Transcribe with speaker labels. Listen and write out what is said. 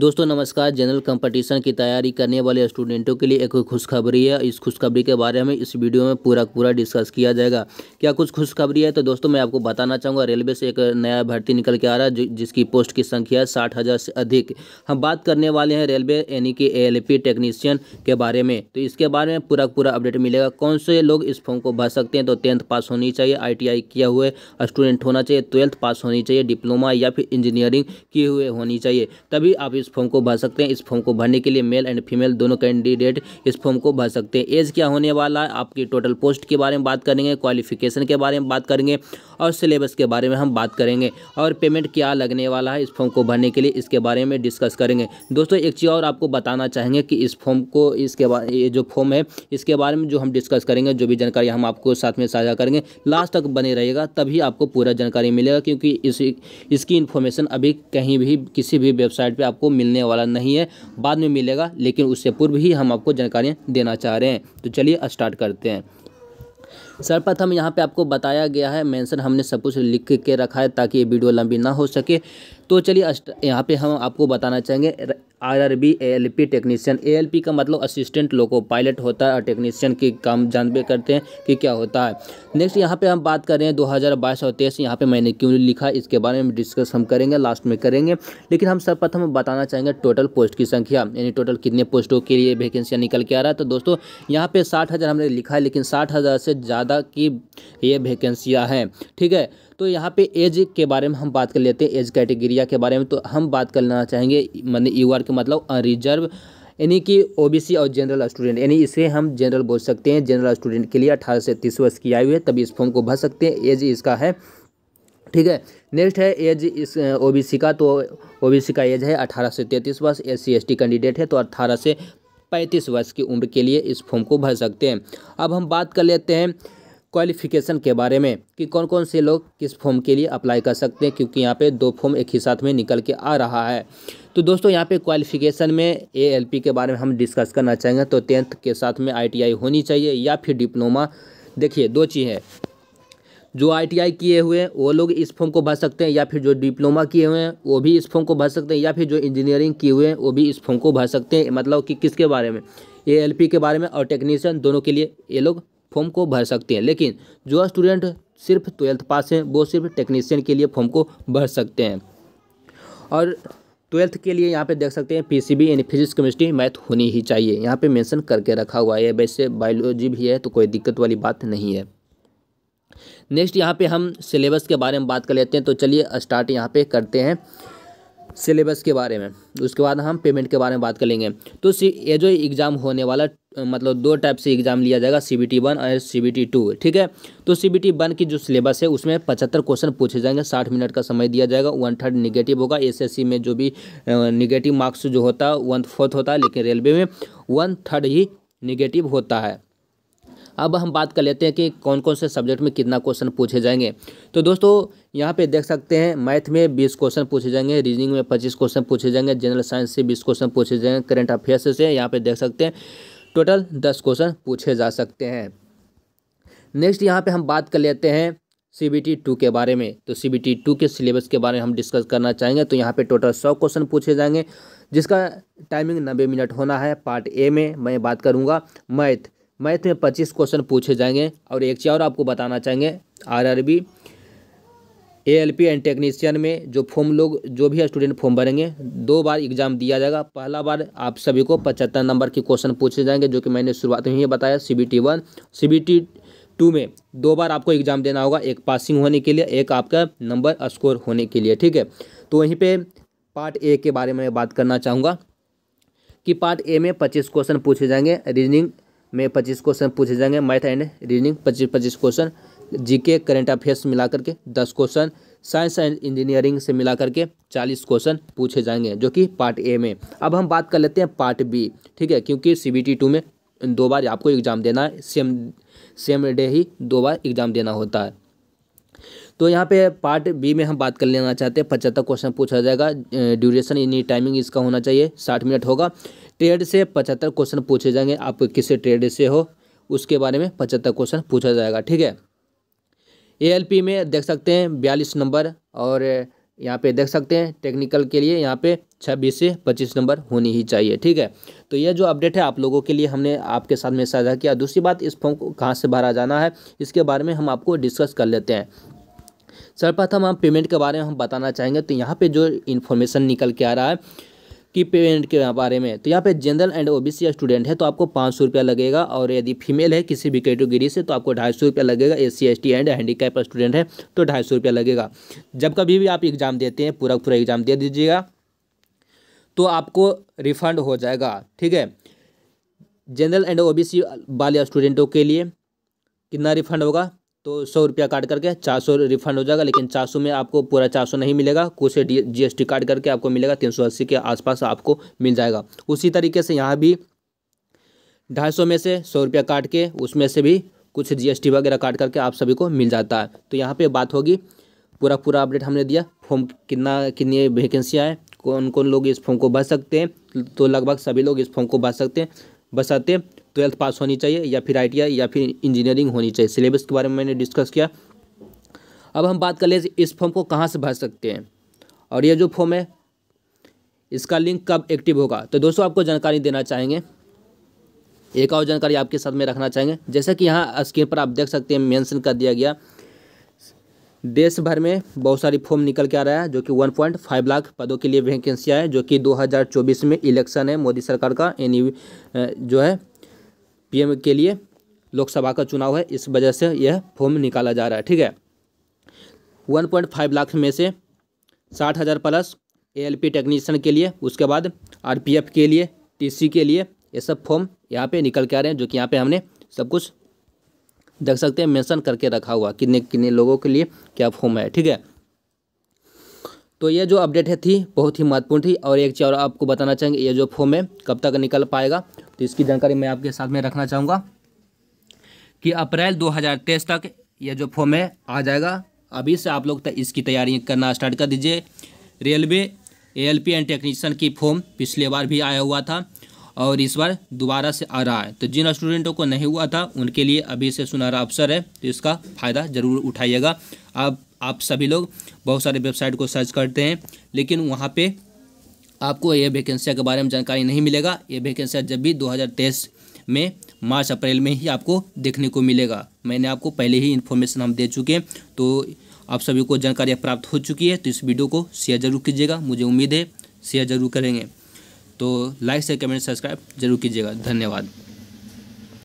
Speaker 1: दोस्तों नमस्कार general competition की तैयारी करने वाले स्टूडेंटों के लिए एक खुशखबरी है इस खुशखबरी के बारे में इस वीडियो में पूरा पूरा डिस्कस किया जाएगा क्या कुछ खुशखबरी है तो दोस्तों मैं आपको बताना चाहूँगा रेलवे से एक नया भर्ती निकल के आ रहा है जिसकी पोस्ट की संख्या है साठ हज़ार से अधिक हम बात करने वाले हैं रेलवे यानी कि ए टेक्नीशियन के बारे में तो इसके बारे में पूरा पूरा अपडेट मिलेगा कौन से लोग इस फॉर्म को भर सकते हैं तो टेंथ पास होनी चाहिए आई किया हुए स्टूडेंट होना चाहिए ट्वेल्थ पास होनी चाहिए डिप्लोमा या फिर इंजीनियरिंग किए हुए होनी चाहिए तभी आप इस इस फॉर्म को भर सकते हैं इस फॉर्म को भरने के लिए मेल एंड फीमेल दोनों कैंडिडेट इस फॉर्म को भर सकते हैं एज क्या होने वाला है आपकी टोटल पोस्ट के बारे में बात करेंगे क्वालिफिकेशन के बारे में बात करेंगे और सिलेबस के बारे में हम बात करेंगे और पेमेंट क्या लगने वाला है इस फॉर्म को भरने के लिए इसके बारे में डिस्कस करेंगे दोस्तों एक चीज़ और आपको बताना चाहेंगे कि इस फॉर्म को इसके ये जो फॉर्म है इसके बारे में जो हम डिस्कस करेंगे जो भी जानकारी हम आपको साथ में साझा करेंगे लास्ट तक बने रहेगा तभी आपको पूरा जानकारी मिलेगा क्योंकि इस इसकी इन्फॉर्मेशन अभी कहीं भी किसी भी वेबसाइट पर आपको आपको मिलने वाला नहीं है बाद में मिलेगा लेकिन उससे पूर्व ही हम आपको जानकारियाँ देना चाह रहे हैं तो चलिए स्टार्ट करते हैं सर्वप्रथम यहाँ पे आपको बताया गया है मेंशन हमने सब कुछ लिख के रखा है ताकि ये वीडियो लंबी ना हो सके तो चलिए यहाँ पे हम आपको बताना चाहेंगे आरआरबी एएलपी टेक्नीशियन एएलपी का मतलब असिस्टेंट लोको पायलट होता है और टेक्नीशियन की काम जानबे करते हैं कि क्या होता है नेक्स्ट यहाँ पे हम बात कर रहे हैं 2022 और तेईस यहाँ पे मैंने क्यों लिखा इसके बारे में डिस्कस हम करेंगे लास्ट में करेंगे लेकिन हम सर्वप्रथम बताना चाहेंगे टोटल पोस्ट की संख्या यानी टोटल कितने पोस्टों के लिए वैकेंसियाँ निकल के आ रहा है तो दोस्तों यहाँ पर साठ हमने लिखा है लेकिन साठ से ज़्यादा की ये वैकेंसियाँ हैं ठीक है तो यहाँ पे एज के बारे में हम बात कर लेते हैं एज कैटेगरिया के बारे में तो हम बात करना चाहेंगे मतलब यू आर के मतलब अनरिजर्व यानी कि ओबीसी और जनरल स्टूडेंट यानी इसे हम जनरल बोल सकते हैं जनरल स्टूडेंट के लिए अठारह से तीस वर्ष की आयु है तभी इस फॉर्म को भर सकते हैं एज इसका है ठीक है नेक्स्ट है एज इस ओबीसी का तो ओबीसी का एज है अठारह से तैंतीस वर्ष एस सी कैंडिडेट है तो अट्ठारह से पैंतीस वर्ष की उम्र के लिए इस फॉर्म को भर सकते हैं अब हम बात कर लेते हैं क्वालिफिकेशन के बारे में कि कौन कौन से लोग किस फॉर्म के लिए अप्लाई कर सकते हैं क्योंकि यहाँ पे दो फॉर्म एक ही साथ में निकल के आ रहा है तो दोस्तों यहाँ पे क्वालिफिकेशन में एएलपी के बारे में हम डिस्कस करना चाहेंगे तो टेंथ के साथ में आईटीआई होनी चाहिए या फिर डिप्लोमा देखिए दो चीज़ है जो आईटीआई किए हुए हैं वो लोग इस फॉर्म को भर सकते हैं या फिर जो डिप्लोमा किए हुए हैं वो भी इस फॉर्म को भर सकते हैं या फिर जो इंजीनियरिंग किए हुए हैं वो भी इस फॉर्म को भर सकते हैं मतलब कि किसके बारे में ए के बारे में और टेक्नीशियन दोनों के लिए ये लोग फॉर्म को भर सकते हैं लेकिन जो स्टूडेंट सिर्फ ट्वेल्थ पास हैं वो सिर्फ टेक्नीशियन के लिए फॉर्म को भर सकते हैं और ट्वेल्थ के लिए यहाँ पे देख सकते हैं पीसीबी यानी फिजिक्स केमिस्ट्री मैथ होनी ही चाहिए यहाँ पे मेंशन करके रखा हुआ है वैसे बायोलॉजी भी है तो कोई दिक्कत वाली बात नहीं है नेक्स्ट यहाँ पे हम सिलेबस के बारे में बात कर लेते हैं तो चलिए स्टार्ट यहाँ पे करते हैं सिलेबस के बारे में उसके बाद हम पेमेंट के बारे में बात कर लेंगे तो ये जो एग्ज़ाम होने वाला मतलब दो टाइप से एग्जाम लिया जाएगा सी बी टी वन और सी बी टी टू ठीक है तो सी बी टी वन की जो सिलेबस है उसमें पचहत्तर क्वेश्चन पूछे जाएंगे साठ मिनट का समय दिया जाएगा वन थर्ड निगेटिव होगा एस एस सी में जो भी निगेटिव मार्क्स जो होता है वन फोर्थ होता है लेकिन रेलवे में वन थर्ड ही निगेटिव होता है अब हम बात कर लेते हैं कि कौन कौन से सब्जेक्ट में कितना क्वेश्चन पूछे जाएंगे तो दोस्तों यहाँ पे देख सकते हैं मैथ में बीस क्वेश्चन पूछे जाएंगे रीजनिंग में पच्चीस क्वेश्चन पूछे जाएंगे जनरल साइंस से बीस क्वेश्चन पूछे जाएंगे करंट अफेयर्स से यहाँ पे देख सकते हैं टोटल दस क्वेश्चन पूछे जा सकते हैं नेक्स्ट यहाँ पे हम बात कर लेते हैं सी बी टी टू के बारे में तो सी बी टी टू के सिलेबस के बारे में हम डिस्कस करना चाहेंगे तो यहाँ पे टोटल सौ क्वेश्चन पूछे जाएंगे जिसका टाइमिंग नब्बे मिनट होना है पार्ट ए में मैं बात करूँगा मैथ मैथ में पच्चीस क्वेश्चन पूछे जाएंगे और एक चीज़ और आपको बताना चाहेंगे R B A L P and technician में जो फॉर्म लोग जो भी स्टूडेंट फॉर्म भरेंगे दो बार एग्जाम दिया जाएगा पहला बार आप सभी को पचहत्तर नंबर के क्वेश्चन पूछे जाएंगे जो कि मैंने शुरुआत में ही बताया C B T one C B T two में दो बार आपको एग्ज़ाम देना होगा एक पासिंग होने के लिए एक आपका नंबर स्कोर होने के लिए ठीक है तो वहीं पे पार्ट ए के बारे में बात करना चाहूँगा कि पार्ट ए में पच्चीस क्वेश्चन पूछे जाएंगे रीजनिंग में पच्चीस क्वेश्चन पूछे जाएंगे मैथ एंड रीजनिंग पच्चीस पच्चीस क्वेश्चन जीके करंट अफेयर्स मिला करके दस क्वेश्चन साइंस एंड इंजीनियरिंग से मिला करके चालीस क्वेश्चन पूछे जाएंगे जो कि पार्ट ए में अब हम बात कर लेते हैं पार्ट बी ठीक है क्योंकि सी बी टी टू में दो बार आपको एग्ज़ाम देना है सेम सेम डे ही दो बार एग्ज़ाम देना होता है तो यहाँ पे पार्ट बी में हम बात कर लेना चाहते हैं पचहत्तर क्वेश्चन पूछा जाएगा ड्यूरेशन यानी टाइमिंग इसका होना चाहिए साठ मिनट होगा ट्रेड से पचहत्तर क्वेश्चन पूछे जाएंगे आप किस ट्रेड से हो उसके बारे में पचहत्तर क्वेश्चन पूछा जाएगा ठीक है एएलपी में देख सकते हैं बयालीस नंबर और यहाँ पे देख सकते हैं टेक्निकल के लिए यहाँ पे छब्बीस से पच्चीस नंबर होनी ही चाहिए ठीक है तो यह जो अपडेट है आप लोगों के लिए हमने आपके साथ में साझा किया दूसरी बात इस फॉर्म को कहाँ से भरा जाना है इसके बारे में हम आपको डिस्कस कर लेते हैं सर्वप्रथम हम पेमेंट के बारे में हम बताना चाहेंगे तो यहाँ पर जो इन्फॉर्मेशन निकल के आ रहा है की पेमेंट के बारे में तो यहाँ पे जनरल एंड ओबीसी स्टूडेंट है तो आपको पाँच सौ रुपया लगेगा और यदि फीमेल है किसी भी कैटेगरी से तो आपको ढाई सौ रुपया लगेगा S C S T and handicap student है तो ढाई सौ रुपया लगेगा जब कभी भी आप एग्ज़ाम देते हैं पूरा पूरा एग्ज़ाम दे दीजिएगा तो आपको रिफंड हो जाएगा ठीक है जनरल एंड ओ वाले स्टूडेंटों के लिए कितना रिफंड होगा तो सौ रुपया काट करके चार सौ रिफंड हो जाएगा लेकिन चार सौ में आपको पूरा चार सौ नहीं मिलेगा कुछ जीएसटी काट करके आपको मिलेगा तीन सौ अस्सी के आसपास आपको मिल जाएगा उसी तरीके से यहाँ भी ढाई सौ में से सौ रुपया काट के उसमें से भी कुछ जीएसटी वगैरह काट करके आप सभी को मिल जाता है तो यहाँ पर बात होगी पूरा पूरा अपडेट हमने दिया फॉर्म कितना कितनी वैकेंसियाँ हैं कौन कौन लोग इस फॉर्म को भर सकते हैं तो लगभग सभी लोग इस फॉर्म को भर सकते हैं बस आते ट्वेल्थ पास होनी चाहिए या फिर आई या फिर इंजीनियरिंग होनी चाहिए सिलेबस के बारे में मैंने डिस्कस किया अब हम बात कर ले इस फॉर्म को कहाँ से भर सकते हैं और ये जो फॉर्म है इसका लिंक कब एक्टिव होगा तो दोस्तों आपको जानकारी देना चाहेंगे एक और जानकारी आपके साथ में रखना चाहेंगे जैसा कि यहाँ स्क्रीन पर आप देख सकते हैं मेंशन कर दिया गया देश भर में बहुत सारी फॉर्म निकल के आ रहा है जो कि 1.5 लाख पदों के लिए वैकेंसियाँ हैं जो कि 2024 में इलेक्शन है मोदी सरकार का एनी जो है पीएम के लिए लोकसभा का चुनाव है इस वजह से यह फॉर्म निकाला जा रहा है ठीक है वन पॉइंट फाइव लाख में से साठ हज़ार प्लस एएलपी टेक्नीशियन के लिए उसके बाद आरपीएफ के लिए टीसी के लिए ये सब फॉर्म यहाँ पे निकल के आ रहे हैं जो कि यहाँ पे हमने सब कुछ देख सकते हैं मेंशन करके रखा हुआ कितने कितने लोगों के लिए क्या फॉर्म है ठीक है तो ये जो अपडेट है थी बहुत ही महत्वपूर्ण थी और एक चीज़ और आपको बताना चाहेंगे ये जो फॉर्म है कब तक निकल पाएगा तो इसकी जानकारी मैं आपके साथ में रखना चाहूँगा कि अप्रैल 2023 तक यह जो फॉर्म है आ जाएगा अभी से आप लोग इसकी तैयारी करना स्टार्ट कर दीजिए रेलवे पी एंड टेक्नीशियन की फॉर्म पिछले बार भी आया हुआ था और इस बार दोबारा से आ रहा है तो जिन स्टूडेंटों को नहीं हुआ था उनके लिए अभी से सुनहरा अवसर है तो इसका फ़ायदा ज़रूर उठाइएगा अब आप सभी लोग बहुत सारे वेबसाइट को सर्च करते हैं लेकिन वहाँ पे आपको यह वैकेंसियाँ के बारे में जानकारी नहीं मिलेगा ये वैकेंसियाँ जब भी दो में मार्च अप्रैल में ही आपको देखने को मिलेगा मैंने आपको पहले ही इन्फॉर्मेशन हम दे चुके हैं तो आप सभी को जानकारी प्राप्त हो चुकी है तो इस वीडियो को शेयर जरूर कीजिएगा मुझे उम्मीद है शेयर जरूर करेंगे तो लाइक से कमेंट सब्सक्राइब जरूर कीजिएगा धन्यवाद